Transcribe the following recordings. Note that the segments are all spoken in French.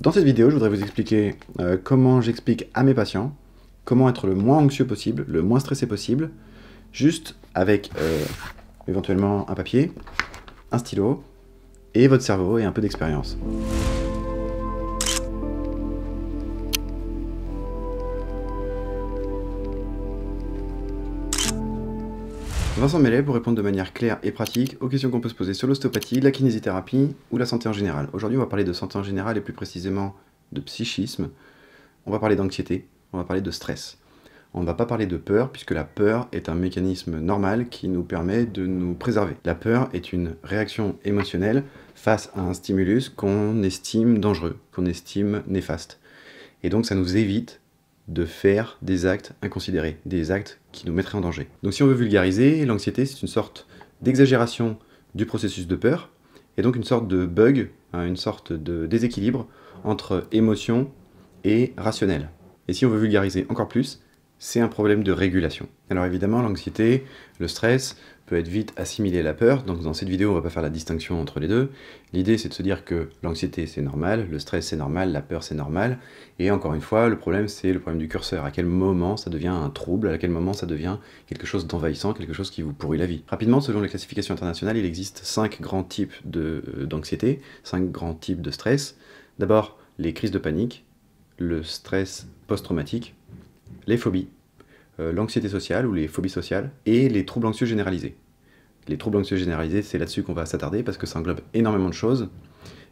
Dans cette vidéo, je voudrais vous expliquer euh, comment j'explique à mes patients comment être le moins anxieux possible, le moins stressé possible, juste avec euh, éventuellement un papier, un stylo, et votre cerveau et un peu d'expérience. Vincent Mellet pour répondre de manière claire et pratique aux questions qu'on peut se poser sur l'ostéopathie, la kinésithérapie ou la santé en général. Aujourd'hui, on va parler de santé en général et plus précisément de psychisme. On va parler d'anxiété, on va parler de stress. On ne va pas parler de peur puisque la peur est un mécanisme normal qui nous permet de nous préserver. La peur est une réaction émotionnelle face à un stimulus qu'on estime dangereux, qu'on estime néfaste. Et donc ça nous évite de faire des actes inconsidérés, des actes qui nous mettraient en danger. Donc si on veut vulgariser, l'anxiété, c'est une sorte d'exagération du processus de peur, et donc une sorte de bug, hein, une sorte de déséquilibre entre émotion et rationnel. Et si on veut vulgariser encore plus, c'est un problème de régulation. Alors évidemment, l'anxiété, le stress, peut être vite assimilé la peur, donc dans cette vidéo on va pas faire la distinction entre les deux. L'idée c'est de se dire que l'anxiété c'est normal, le stress c'est normal, la peur c'est normal, et encore une fois le problème c'est le problème du curseur, à quel moment ça devient un trouble, à quel moment ça devient quelque chose d'envahissant, quelque chose qui vous pourrit la vie. Rapidement, selon la classification internationale, il existe cinq grands types euh, d'anxiété, cinq grands types de stress. D'abord les crises de panique, le stress post-traumatique, les phobies, euh, l'anxiété sociale ou les phobies sociales et les troubles anxieux généralisés. Les troubles anxieux généralisés, c'est là-dessus qu'on va s'attarder parce que ça englobe énormément de choses,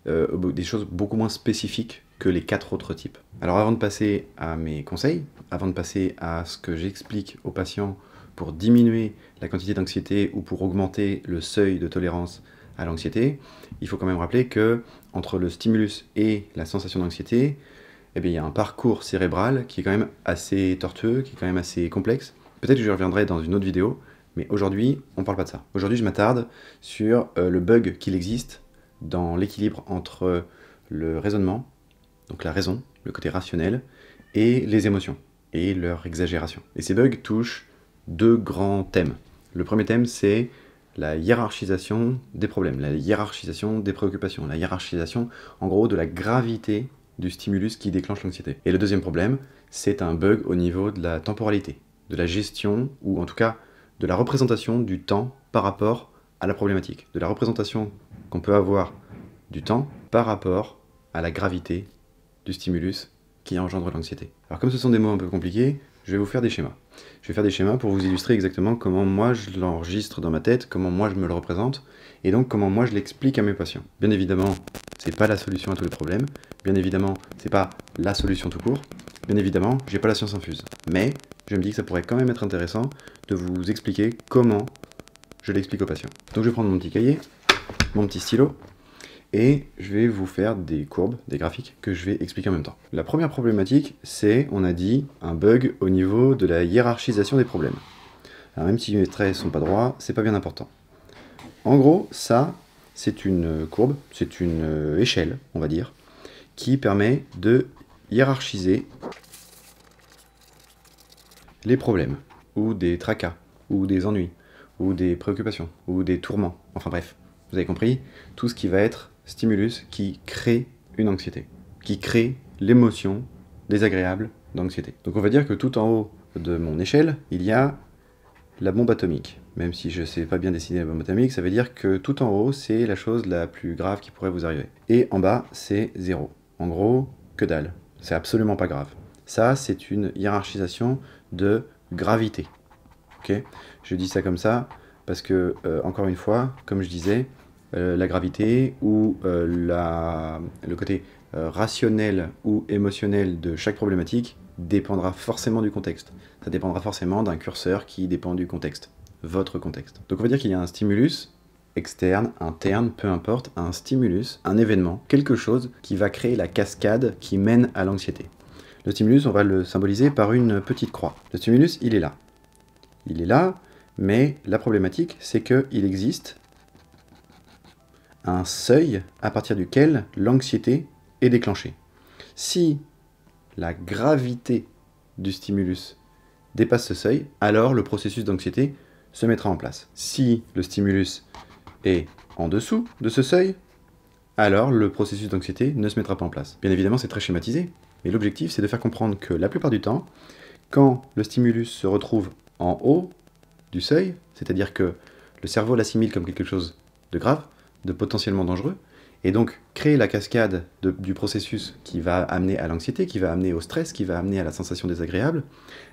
euh, des choses beaucoup moins spécifiques que les quatre autres types. Alors avant de passer à mes conseils, avant de passer à ce que j'explique aux patients pour diminuer la quantité d'anxiété ou pour augmenter le seuil de tolérance à l'anxiété, il faut quand même rappeler que entre le stimulus et la sensation d'anxiété, eh bien, il y a un parcours cérébral qui est quand même assez tortueux, qui est quand même assez complexe. Peut-être que je reviendrai dans une autre vidéo, mais aujourd'hui, on ne parle pas de ça. Aujourd'hui, je m'attarde sur euh, le bug qu'il existe dans l'équilibre entre le raisonnement, donc la raison, le côté rationnel, et les émotions, et leur exagération. Et ces bugs touchent deux grands thèmes. Le premier thème, c'est la hiérarchisation des problèmes, la hiérarchisation des préoccupations, la hiérarchisation, en gros, de la gravité du stimulus qui déclenche l'anxiété. Et le deuxième problème, c'est un bug au niveau de la temporalité, de la gestion, ou en tout cas de la représentation du temps par rapport à la problématique, de la représentation qu'on peut avoir du temps par rapport à la gravité du stimulus qui engendre l'anxiété. Alors comme ce sont des mots un peu compliqués, je vais vous faire des schémas. Je vais faire des schémas pour vous illustrer exactement comment moi je l'enregistre dans ma tête, comment moi je me le représente, et donc comment moi je l'explique à mes patients. Bien évidemment, c'est pas la solution à tous les problèmes. Bien évidemment, c'est pas la solution tout court. Bien évidemment, j'ai pas la science infuse. Mais je me dis que ça pourrait quand même être intéressant de vous expliquer comment je l'explique aux patients. Donc je vais prendre mon petit cahier, mon petit stylo, et je vais vous faire des courbes, des graphiques que je vais expliquer en même temps. La première problématique, c'est, on a dit, un bug au niveau de la hiérarchisation des problèmes. Alors même si les traits ne sont pas droits, c'est pas bien important. En gros, ça, c'est une courbe, c'est une euh, échelle, on va dire, qui permet de hiérarchiser les problèmes, ou des tracas, ou des ennuis, ou des préoccupations, ou des tourments, enfin bref, vous avez compris, tout ce qui va être stimulus qui crée une anxiété, qui crée l'émotion désagréable d'anxiété. Donc on va dire que tout en haut de mon échelle, il y a la bombe atomique. Même si je ne sais pas bien dessiner la bombe atomique, ça veut dire que tout en haut, c'est la chose la plus grave qui pourrait vous arriver. Et en bas, c'est zéro. En gros, que dalle. C'est absolument pas grave. Ça, c'est une hiérarchisation de gravité. ok je dis ça comme ça parce que, euh, encore une fois, comme je disais, euh, la gravité ou euh, le côté euh, rationnel ou émotionnel de chaque problématique dépendra forcément du contexte. Ça dépendra forcément d'un curseur qui dépend du contexte, votre contexte. Donc on va dire qu'il y a un stimulus externe, interne, peu importe, un stimulus, un événement, quelque chose qui va créer la cascade qui mène à l'anxiété. Le stimulus, on va le symboliser par une petite croix. Le stimulus, il est là. Il est là, mais la problématique, c'est qu'il existe un seuil à partir duquel l'anxiété est déclenchée. Si la gravité du stimulus dépasse ce seuil, alors le processus d'anxiété se mettra en place. Si le stimulus est en dessous de ce seuil, alors le processus d'anxiété ne se mettra pas en place. Bien évidemment, c'est très schématisé, mais l'objectif, c'est de faire comprendre que la plupart du temps, quand le stimulus se retrouve en haut du seuil, c'est-à-dire que le cerveau l'assimile comme quelque chose de grave, de potentiellement dangereux. Et donc, créer la cascade du processus qui va amener à l'anxiété, qui va amener au stress, qui va amener à la sensation désagréable,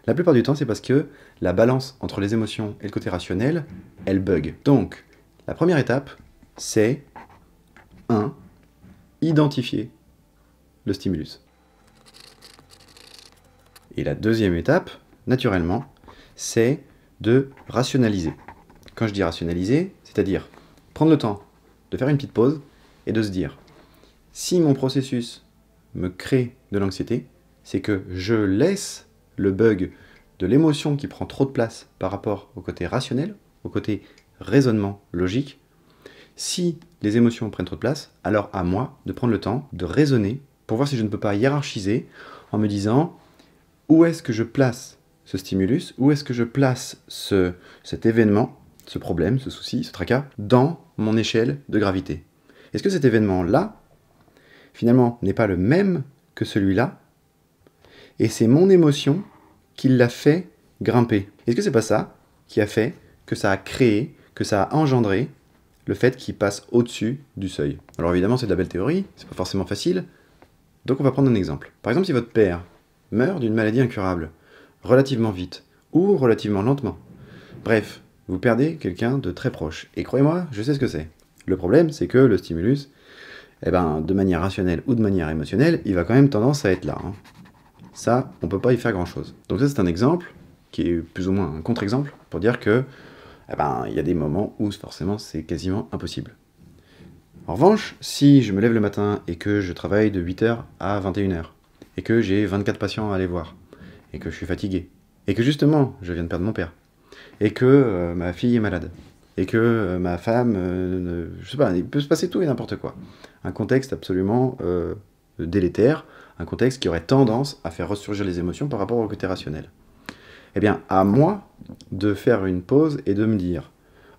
la plupart du temps, c'est parce que la balance entre les émotions et le côté rationnel, elle bug. Donc, la première étape, c'est 1. Identifier le stimulus. Et la deuxième étape, naturellement, c'est de rationaliser. Quand je dis rationaliser, c'est-à-dire prendre le temps de faire une petite pause et de se dire, si mon processus me crée de l'anxiété, c'est que je laisse le bug de l'émotion qui prend trop de place par rapport au côté rationnel, au côté raisonnement logique. Si les émotions prennent trop de place, alors à moi de prendre le temps de raisonner pour voir si je ne peux pas hiérarchiser en me disant où est-ce que je place ce stimulus, où est-ce que je place ce, cet événement, ce problème, ce souci, ce tracas, dans mon échelle de gravité. Est-ce que cet événement-là, finalement, n'est pas le même que celui-là Et c'est mon émotion qui l'a fait grimper. Est-ce que c'est pas ça qui a fait que ça a créé, que ça a engendré le fait qu'il passe au-dessus du seuil Alors évidemment, c'est de la belle théorie, c'est pas forcément facile. Donc on va prendre un exemple. Par exemple, si votre père meurt d'une maladie incurable, relativement vite ou relativement lentement, bref, vous perdez quelqu'un de très proche. Et croyez-moi, je sais ce que c'est. Le problème, c'est que le stimulus, eh ben, de manière rationnelle ou de manière émotionnelle, il va quand même tendance à être là. Hein. Ça, on ne peut pas y faire grand-chose. Donc ça, c'est un exemple, qui est plus ou moins un contre-exemple, pour dire que eh ben, il y a des moments où forcément c'est quasiment impossible. En revanche, si je me lève le matin et que je travaille de 8h à 21h, et que j'ai 24 patients à aller voir, et que je suis fatigué, et que justement je viens de perdre mon père, et que euh, ma fille est malade, et que euh, ma femme, euh, je sais pas, il peut se passer tout et n'importe quoi. Un contexte absolument délétère, un contexte qui aurait tendance à faire ressurgir les émotions par rapport au côté rationnel. Eh bien, à moi de faire une pause et de me dire,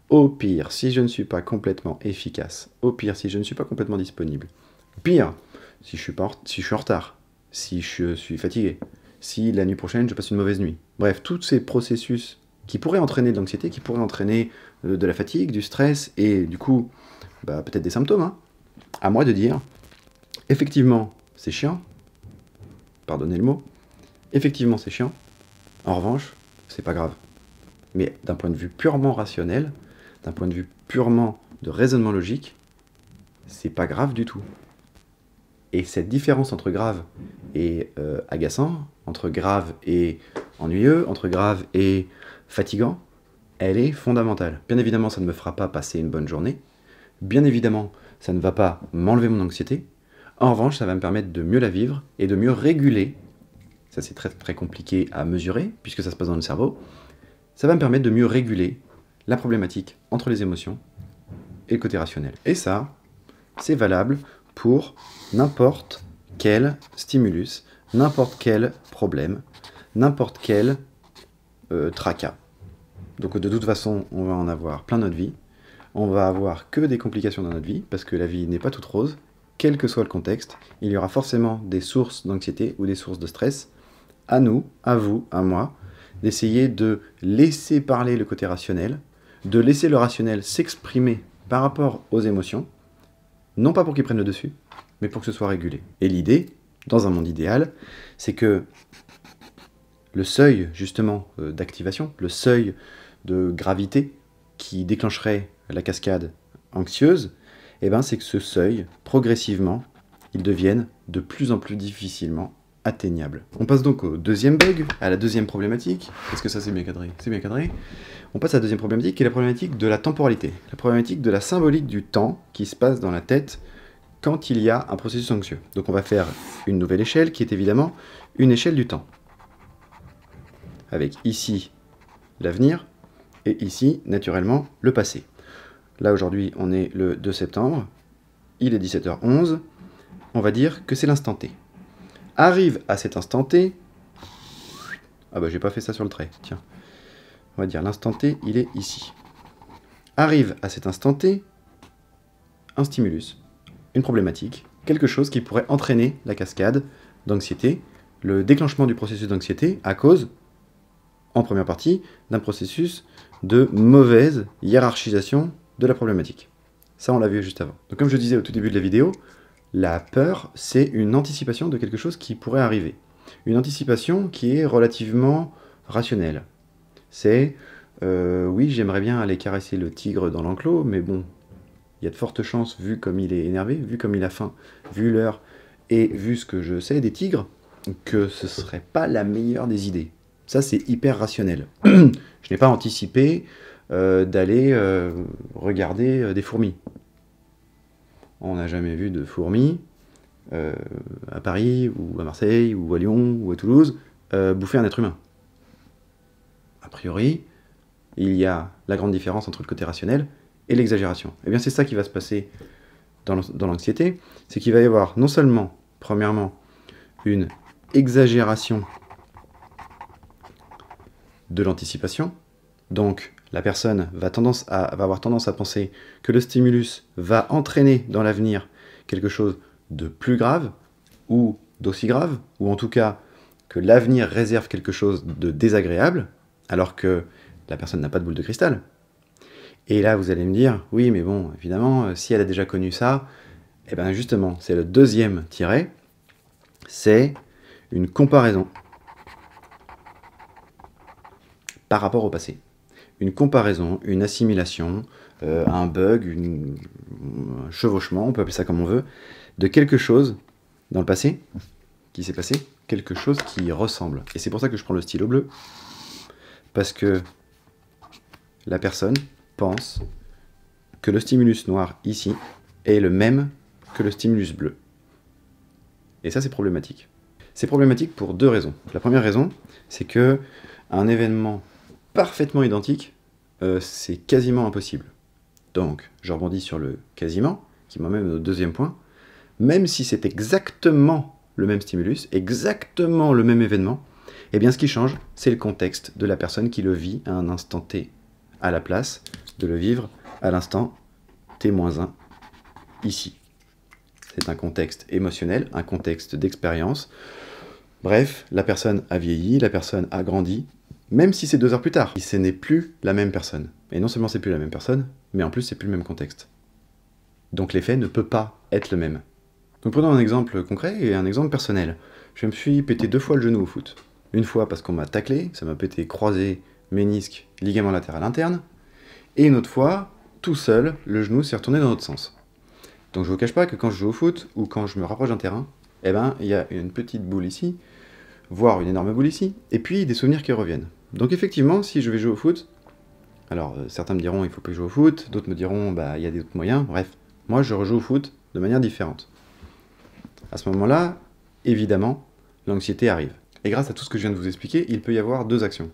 au pire, si je ne suis pas complètement efficace, au pire, si je ne suis pas complètement disponible, pire, si je suis, si je suis en retard, si je suis fatigué, si la nuit prochaine je passe une mauvaise nuit. Bref, tous ces processus qui pourrait entraîner de l'anxiété, qui pourrait entraîner euh, de la fatigue, du stress et du coup bah, peut-être des symptômes. Hein. À moi de dire, effectivement c'est chiant, pardonnez le mot, effectivement c'est chiant, en revanche c'est pas grave. Mais d'un point de vue purement rationnel, d'un point de vue purement de raisonnement logique, c'est pas grave du tout. Et cette différence entre grave et euh, agaçant, entre grave et ennuyeux, entre grave et fatigant, elle est fondamentale. Bien évidemment, ça ne me fera pas passer une bonne journée. Bien évidemment, ça ne va pas m'enlever mon anxiété. En revanche, ça va me permettre de mieux la vivre et de mieux réguler. Ça, c'est très très compliqué à mesurer puisque ça se passe dans le cerveau. Ça va me permettre de mieux réguler la problématique entre les émotions et le côté rationnel. Et ça, c'est valable pour n'importe quel stimulus, n'importe quel problème, n'importe quel euh, tracas. Donc de toute façon, on va en avoir plein notre vie. On va avoir que des complications dans notre vie, parce que la vie n'est pas toute rose. Quel que soit le contexte, il y aura forcément des sources d'anxiété ou des sources de stress. À nous, à vous, à moi, d'essayer de laisser parler le côté rationnel, de laisser le rationnel s'exprimer par rapport aux émotions, non pas pour qu'ils prennent le dessus, mais pour que ce soit régulé. Et l'idée, dans un monde idéal, c'est que le seuil justement euh, d'activation, le seuil de gravité qui déclencherait la cascade anxieuse, et eh ben c'est que ce seuil, progressivement, il devienne de plus en plus difficilement atteignable. On passe donc au deuxième bug, à la deuxième problématique. Est-ce que ça c'est bien cadré C'est bien cadré. On passe à la deuxième problématique qui est la problématique de la temporalité, la problématique de la symbolique du temps qui se passe dans la tête quand il y a un processus anxieux. Donc on va faire une nouvelle échelle qui est évidemment une échelle du temps. Avec ici l'avenir, et ici, naturellement, le passé. Là, aujourd'hui, on est le 2 septembre, il est 17h11, on va dire que c'est l'instant T. Arrive à cet instant T... Ah bah j'ai pas fait ça sur le trait, tiens. On va dire l'instant T, il est ici. Arrive à cet instant T un stimulus, une problématique, quelque chose qui pourrait entraîner la cascade d'anxiété, le déclenchement du processus d'anxiété à cause en première partie, d'un processus de mauvaise hiérarchisation de la problématique. Ça, on l'a vu juste avant. Donc comme je disais au tout début de la vidéo, la peur, c'est une anticipation de quelque chose qui pourrait arriver. Une anticipation qui est relativement rationnelle. C'est, euh, oui, j'aimerais bien aller caresser le tigre dans l'enclos, mais bon, il y a de fortes chances, vu comme il est énervé, vu comme il a faim, vu l'heure, et vu ce que je sais des tigres, que ce serait pas la meilleure des idées. Ça, c'est hyper rationnel. je n'ai pas anticipé euh, d'aller euh, regarder euh, des fourmis. On n'a jamais vu de fourmis à Paris, ou à Marseille, ou à Lyon, ou à Toulouse, bouffer un être humain. A priori, il y a la grande différence entre le côté rationnel et l'exagération. Et eh bien c'est ça qui va se passer dans l'anxiété, c'est qu'il va y avoir non seulement, premièrement, une exagération de l'anticipation. Donc la personne va, tendance à, avoir tendance à penser que le stimulus va entraîner dans l'avenir quelque chose de plus grave ou d'aussi grave, ou en tout cas que l'avenir réserve quelque chose de désagréable, alors que la personne n'a pas de boule de cristal. Et là, vous allez me dire, oui, mais bon, évidemment, euh, si elle a déjà connu ça, eh bien justement, c'est le deuxième tiret, c'est une comparaison par rapport au passé. Une comparaison, une assimilation, euh, un bug, un chevauchement, on peut appeler ça comme on veut, de quelque chose dans le passé qui s'est passé, quelque chose qui ressemble. Et c'est pour ça que je prends le stylo bleu, parce que la personne pense que le stimulus noir ici est le même que le stimulus bleu. Et ça, c'est problématique. C'est problématique pour deux raisons. La première raison, c'est que un événement parfaitement identique, euh, c'est quasiment impossible. Donc, je rebondis sur le quasiment, qui m'emmène au deuxième point. Même si c'est exactement le même stimulus, exactement le même événement, eh bien ce qui change, c'est le contexte de la personne qui le vit à un instant T, à la place de le vivre à l'instant T-1 ici. C'est un contexte émotionnel, un contexte d'expérience. Bref, la personne a vieilli, la personne a grandi, même si c'est deux heures plus tard. Ce n'est plus la même personne. Et non seulement c'est plus la même personne, mais en plus c'est plus le même contexte. Donc l'effet ne peut pas être le même. Donc prenons un exemple concret et un exemple personnel. Je me suis pété deux fois le genou au foot. Une fois parce qu'on m'a taclé, ça m'a pété croisé, ménisque, ligament latéral interne. Et une autre fois, tout seul, le genou s'est retourné dans l'autre sens. Donc je ne vous cache pas que quand je joue au foot ou quand je me rapproche d'un terrain, eh ben il y a une petite boule ici, voire une énorme boule ici, et puis des souvenirs qui reviennent. Donc effectivement, si je vais jouer au foot, alors euh, certains me diront il faut pas jouer au foot, d'autres me diront bah il y a d'autres moyens, bref, moi je rejoue au foot de manière différente. À ce moment-là, évidemment, l'anxiété arrive. Et grâce à tout ce que je viens de vous expliquer, il peut y avoir deux actions.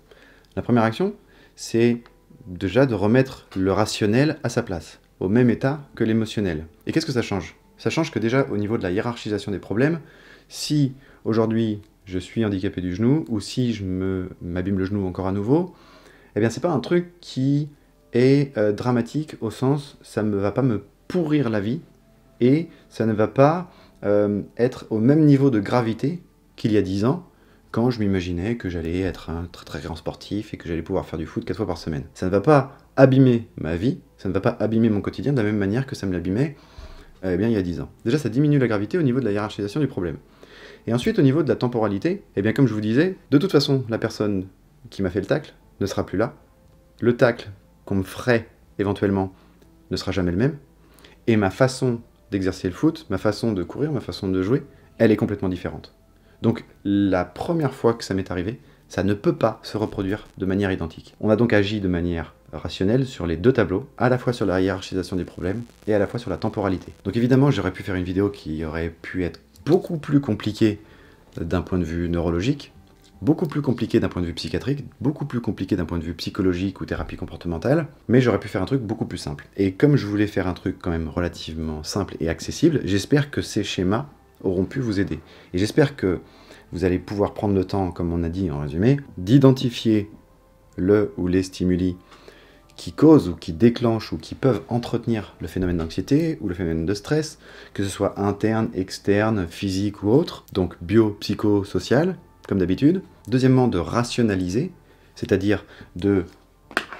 La première action, c'est déjà de remettre le rationnel à sa place, au même état que l'émotionnel. Et qu'est-ce que ça change Ça change que déjà au niveau de la hiérarchisation des problèmes, si aujourd'hui je suis handicapé du genou, ou si je m'abîme le genou encore à nouveau, eh bien c'est pas un truc qui est euh, dramatique au sens ça ne va pas me pourrir la vie et ça ne va pas euh, être au même niveau de gravité qu'il y a 10 ans quand je m'imaginais que j'allais être un très très grand sportif et que j'allais pouvoir faire du foot 4 fois par semaine. Ça ne va pas abîmer ma vie, ça ne va pas abîmer mon quotidien de la même manière que ça me l'abîmait eh bien, il y a 10 ans. Déjà, ça diminue la gravité au niveau de la hiérarchisation du problème. Et ensuite, au niveau de la temporalité, eh bien, comme je vous disais, de toute façon, la personne qui m'a fait le tacle ne sera plus là. Le tacle qu'on me ferait éventuellement ne sera jamais le même. Et ma façon d'exercer le foot, ma façon de courir, ma façon de jouer, elle est complètement différente. Donc la première fois que ça m'est arrivé, ça ne peut pas se reproduire de manière identique. On a donc agi de manière rationnelle sur les deux tableaux, à la fois sur la hiérarchisation des problèmes et à la fois sur la temporalité. Donc évidemment, j'aurais pu faire une vidéo qui aurait pu être beaucoup plus compliqué d'un point de vue neurologique, beaucoup plus compliqué d'un point de vue psychiatrique, beaucoup plus compliqué d'un point de vue psychologique ou thérapie comportementale, mais j'aurais pu faire un truc beaucoup plus simple. Et comme je voulais faire un truc quand même relativement simple et accessible, j'espère que ces schémas auront pu vous aider. Et j'espère que vous allez pouvoir prendre le temps, comme on a dit en résumé, d'identifier le ou les stimuli qui causent ou qui déclenchent ou qui peuvent entretenir le phénomène d'anxiété ou le phénomène de stress, que ce soit interne, externe, physique ou autre, donc bio, psycho, social, comme d'habitude. Deuxièmement, de rationaliser, c'est-à-dire de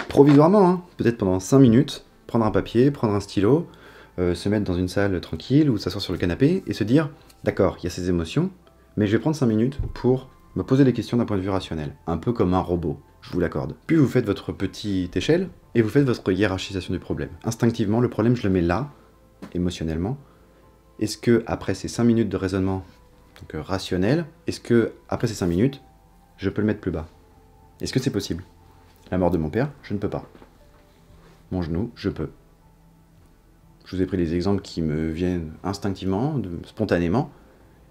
provisoirement, hein, peut-être pendant 5 minutes, prendre un papier, prendre un stylo, euh, se mettre dans une salle tranquille ou s'asseoir sur le canapé et se dire d'accord, il y a ces émotions, mais je vais prendre 5 minutes pour me poser des questions d'un point de vue rationnel, un peu comme un robot je vous l'accorde. Puis vous faites votre petite échelle et vous faites votre hiérarchisation du problème. Instinctivement, le problème, je le mets là, émotionnellement. Est-ce que après ces 5 minutes de raisonnement donc euh, rationnel, est-ce que après ces 5 minutes, je peux le mettre plus bas Est-ce que c'est possible La mort de mon père, je ne peux pas. Mon genou, je peux. Je vous ai pris des exemples qui me viennent instinctivement, spontanément,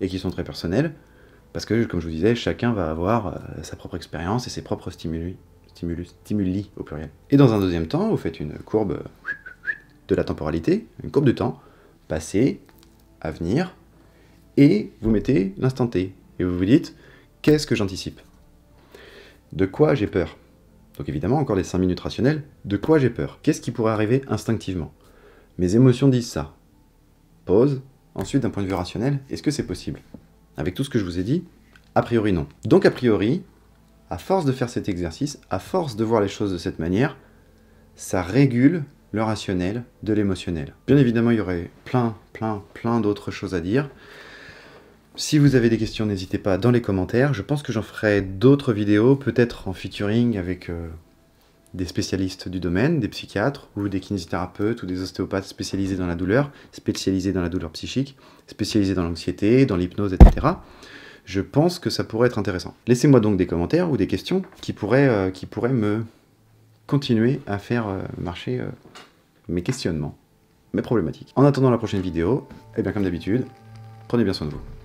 et qui sont très personnels. Parce que, comme je vous disais, chacun va avoir euh, sa propre expérience et ses propres stimuli, au pluriel. Et dans un deuxième temps, vous faites une courbe de la temporalité, une courbe du temps, passé, avenir, et vous mettez l'instant T. Et vous vous dites, qu'est-ce que j'anticipe De quoi j'ai peur Donc évidemment, encore les 5 minutes rationnelles, de quoi j'ai peur Qu'est-ce qui pourrait arriver instinctivement Mes émotions disent ça. Pause. Ensuite, d'un point de vue rationnel, est-ce que c'est possible avec tout ce que je vous ai dit, a priori non. Donc a priori, à force de faire cet exercice, à force de voir les choses de cette manière, ça régule le rationnel de l'émotionnel. Bien évidemment, il y aurait plein, plein, plein d'autres choses à dire. Si vous avez des questions, n'hésitez pas dans les commentaires. Je pense que j'en ferai d'autres vidéos, peut-être en featuring avec euh, des spécialistes du domaine, des psychiatres ou des kinésithérapeutes ou des ostéopathes spécialisés dans la douleur, spécialisés dans la douleur psychique, spécialisés dans l'anxiété, dans l'hypnose, etc. Je pense que ça pourrait être intéressant. Laissez-moi donc des commentaires ou des questions qui pourraient, euh, qui pourraient me continuer à faire euh, marcher euh, mes questionnements, mes problématiques. En attendant la prochaine vidéo, et eh bien comme d'habitude, prenez bien soin de vous.